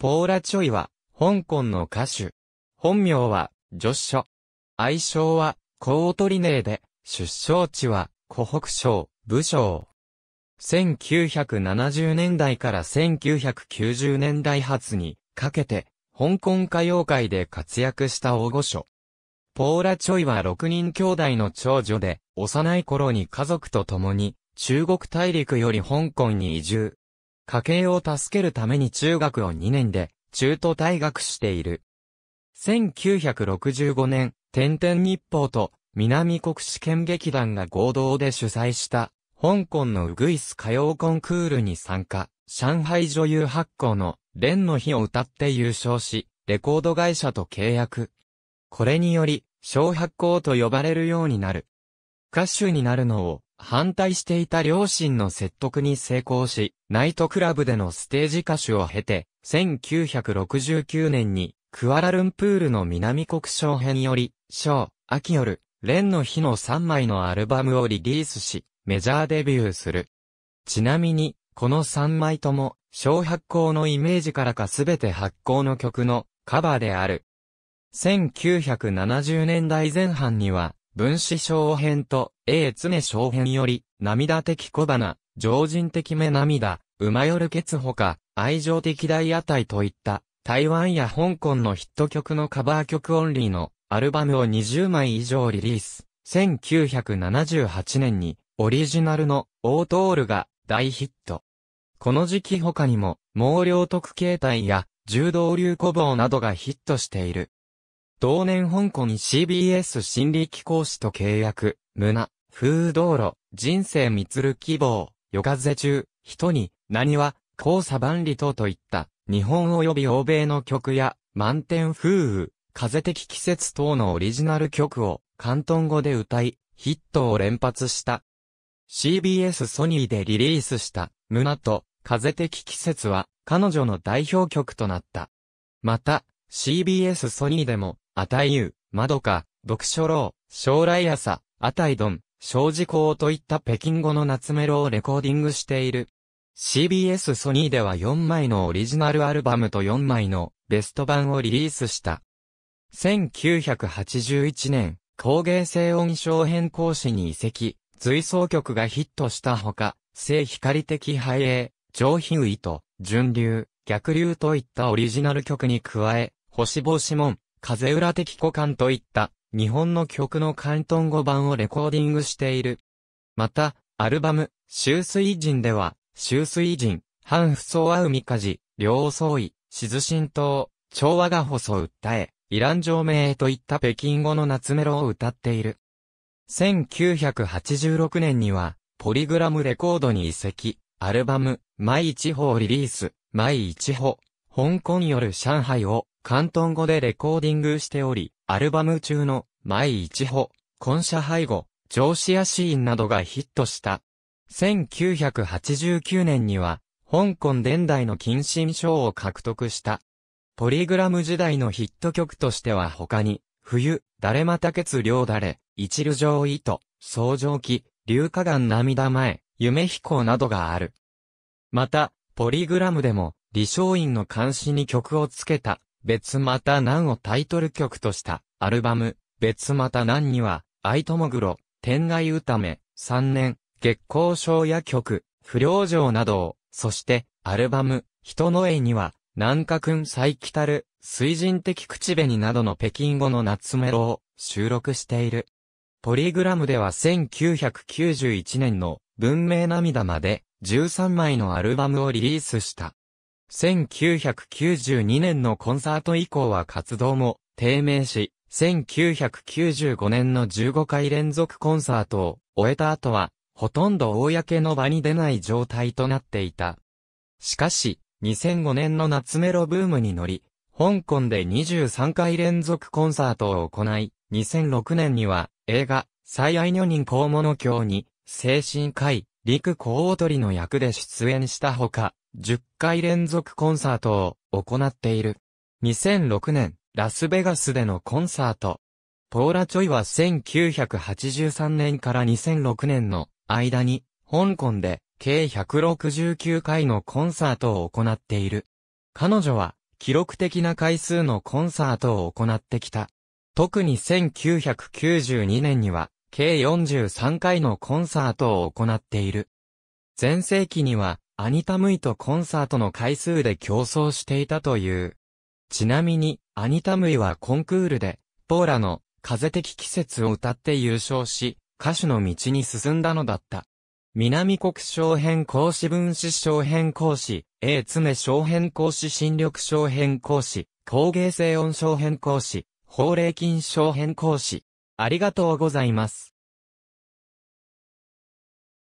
ポーラ・チョイは、香港の歌手。本名は、ジョッショ。愛称は、コートリネーで、出生地は、湖北省、武将。1970年代から1990年代初にかけて、香港歌謡界で活躍した大御所。ポーラ・チョイは6人兄弟の長女で、幼い頃に家族と共に、中国大陸より香港に移住。家計を助けるために中学を2年で中途退学している。1965年、天天日報と南国試験劇団が合同で主催した香港のウグイス歌謡コンクールに参加、上海女優発行の蓮の日を歌って優勝し、レコード会社と契約。これにより、小発行と呼ばれるようになる。歌手になるのを反対していた両親の説得に成功し、ナイトクラブでのステージ歌手を経て、1969年に、クアラルンプールの南国章編より、省、秋夜、連の日の3枚のアルバムをリリースし、メジャーデビューする。ちなみに、この3枚とも、小発行のイメージからかすべて発行の曲のカバーである。1970年代前半には、分子小編と、英常小編より、涙的小花、常人的目涙、馬よる血ほか、愛情的大屋台といった、台湾や香港のヒット曲のカバー曲オンリーの、アルバムを20枚以上リリース。1978年に、オリジナルの、オートールが、大ヒット。この時期他にも、毛量特形態や、柔道流古房などがヒットしている。同年香港 CBS 心理機構士と契約、胸、風道路、人生満る希望、夜風中、人に、何は、交差万里等といった、日本及び欧米の曲や、満天風雨、風的季節等のオリジナル曲を、関東語で歌い、ヒットを連発した。CBS ソニーでリリースした、胸と、風的季節は、彼女の代表曲となった。また、CBS ソニーでも、あたいゆう、まどか、読書楼、将来朝、あたいどん、小時候といった北京語の夏メロをレコーディングしている。CBS ソニーでは4枚のオリジナルアルバムと4枚のベスト版をリリースした。1981年、工芸性音象変更誌に移籍、随奏曲がヒットしたほか、性光的繁栄、上品糸、順流、逆流といったオリジナル曲に加え、星星門、風浦的古漢といった日本の曲の関東語版をレコーディングしている。また、アルバム、修水人では、修水人、半不相は海火事、両相違、静神島、調和が細訴え、イラン上名といった北京語の夏メロを歌っている。1986年には、ポリグラムレコードに移籍、アルバム、毎一歩をリリース、毎一歩、香港よる上海を関東語でレコーディングしており、アルバム中の、毎一歩、今社背後、上司やシーンなどがヒットした。1989年には、香港伝代の近親賞を獲得した。ポリグラム時代のヒット曲としては他に、冬、誰またけつ両誰、一流上糸、相乗期、硫化岩涙前、夢飛行などがある。また、ポリグラムでも、李松院の監視に曲をつけた、別また何をタイトル曲としたアルバム、別また何には、愛ともぐろ、天外歌目、三年、月光症や曲、不良情などを、そして、アルバム、人の絵には、南下くん最来たる、水人的口紅などの北京語の夏メロを収録している。ポリグラムでは1991年の文明涙まで13枚のアルバムをリリースした。1992年のコンサート以降は活動も低迷し、1995年の15回連続コンサートを終えた後は、ほとんど公の場に出ない状態となっていた。しかし、2005年の夏メロブームに乗り、香港で23回連続コンサートを行い、2006年には映画、最愛女人公物教に、精神科医、陸公踊りの役で出演したほか、10回連続コンサートを行っている。2006年、ラスベガスでのコンサート。ポーラチョイは1983年から2006年の間に、香港で計169回のコンサートを行っている。彼女は記録的な回数のコンサートを行ってきた。特に1992年には計43回のコンサートを行っている。前世紀にはアニタムイとコンサートの回数で競争していたという。ちなみに、アニタムイはコンクールで、ポーラの風的季節を歌って優勝し、歌手の道に進んだのだった。南国小編講師分子小変更師、A 爪小変更師新緑小変更師、工芸性音小変更師、法令金小変更師。ありがとうございます。